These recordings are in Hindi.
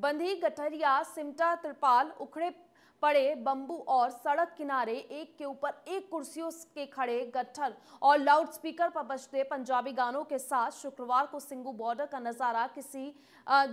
बंधी गठरिया सिमटा त्रिपाल उखड़े पड़े बंबू और सड़क किनारे एक के ऊपर एक कुर्सियों के खड़े गट्ठर और लाउडस्पीकर पर बजते पंजाबी गानों के साथ शुक्रवार को सिंगू बॉर्डर का नजारा किसी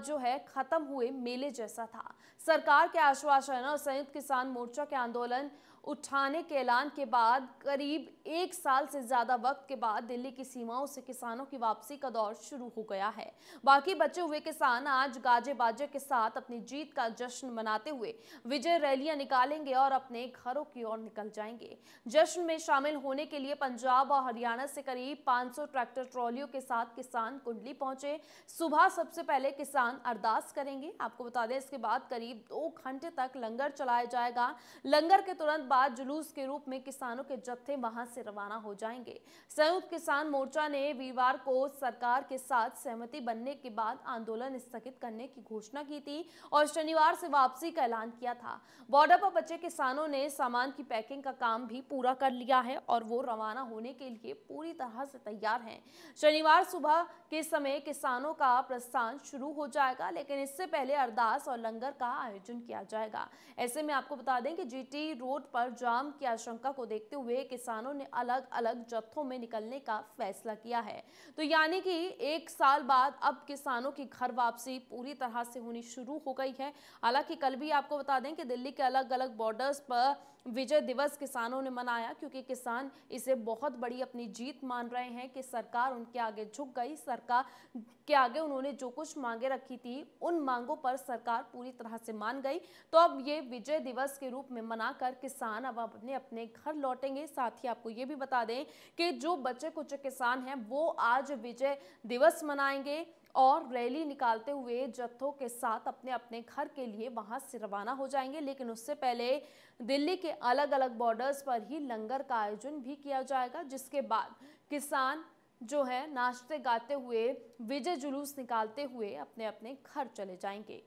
जो है खत्म हुए मेले जैसा था सरकार के आश्वासन और संयुक्त किसान मोर्चा के आंदोलन उठाने के ऐलान के बाद करीब एक साल से ज़्यादा वक्त के बाद दिल्ली की सीमाओं से किसानों की वापसी का दौर शुरू हो गया है बाकी बचे हुए किसान आज गाजे बाजे के साथ अपनी जीत का जश्न मनाते हुए विजय रैलियां निकालेंगे और अपने घरों की ओर निकल जाएंगे जश्न में शामिल होने के लिए पंजाब और हरियाणा से करीब पांच ट्रैक्टर ट्रॉलियों के साथ किसान कुंडली पहुंचे सुबह सबसे पहले किसान अरदास करेंगे आपको बता दें इसके बाद करीब दो घंटे तक लंगर चलाया जाएगा लंगर के तुरंत बाद बाद जुलूस के रूप में किसानों के जत्थे वहां से रवाना हो जाएंगे संयुक्त किसान मोर्चा ने वीरवार को सरकार के साथ सहमति बनने के बाद आंदोलन स्थगित करने की घोषणा की थी और शनिवार से वापसी का ऐलान किया था बॉर्डर पर बचे किसानों ने सामान की पैकिंग का काम भी पूरा कर लिया है और वो रवाना होने के लिए पूरी तरह से तैयार है शनिवार सुबह के समय किसानों का प्रस्थान शुरू हो जाएगा लेकिन इससे पहले अरदास और लंगर का आयोजन किया जाएगा ऐसे में आपको बता दें कि जीटी रोड पर पर जाम की आशंका को देखते हुए किसानों ने अलग अलग जत्थों में निकलने का फैसला किया है तो यानी कि एक साल बाद अब किसानों की घर वापसी पूरी तरह से होनी शुरू हो गई है हालांकि कल भी आपको बता दें कि दिल्ली के अलग अलग बॉर्डर्स पर विजय दिवस किसानों ने मनाया क्योंकि किसान इसे बहुत बड़ी अपनी जीत मान रहे हैं कि सरकार उनके आगे झुक गई सरकार के आगे उन्होंने जो कुछ मांगे रखी थी उन मांगों पर सरकार पूरी तरह से मान गई तो अब ये विजय दिवस के रूप में मनाकर किसान किसान अब अपने अपने घर लौटेंगे साथ ही आपको ये भी बता दें कि जो बचे कुछ किसान हैं वो आज विजय दिवस मनाएंगे और रैली निकालते हुए जत्थों के साथ अपने अपने घर के लिए वहां से रवाना हो जाएंगे लेकिन उससे पहले दिल्ली के अलग अलग बॉर्डर्स पर ही लंगर का आयोजन भी किया जाएगा जिसके बाद किसान जो है नाश्ते गाते हुए विजय जुलूस निकालते हुए अपने अपने घर चले जाएंगे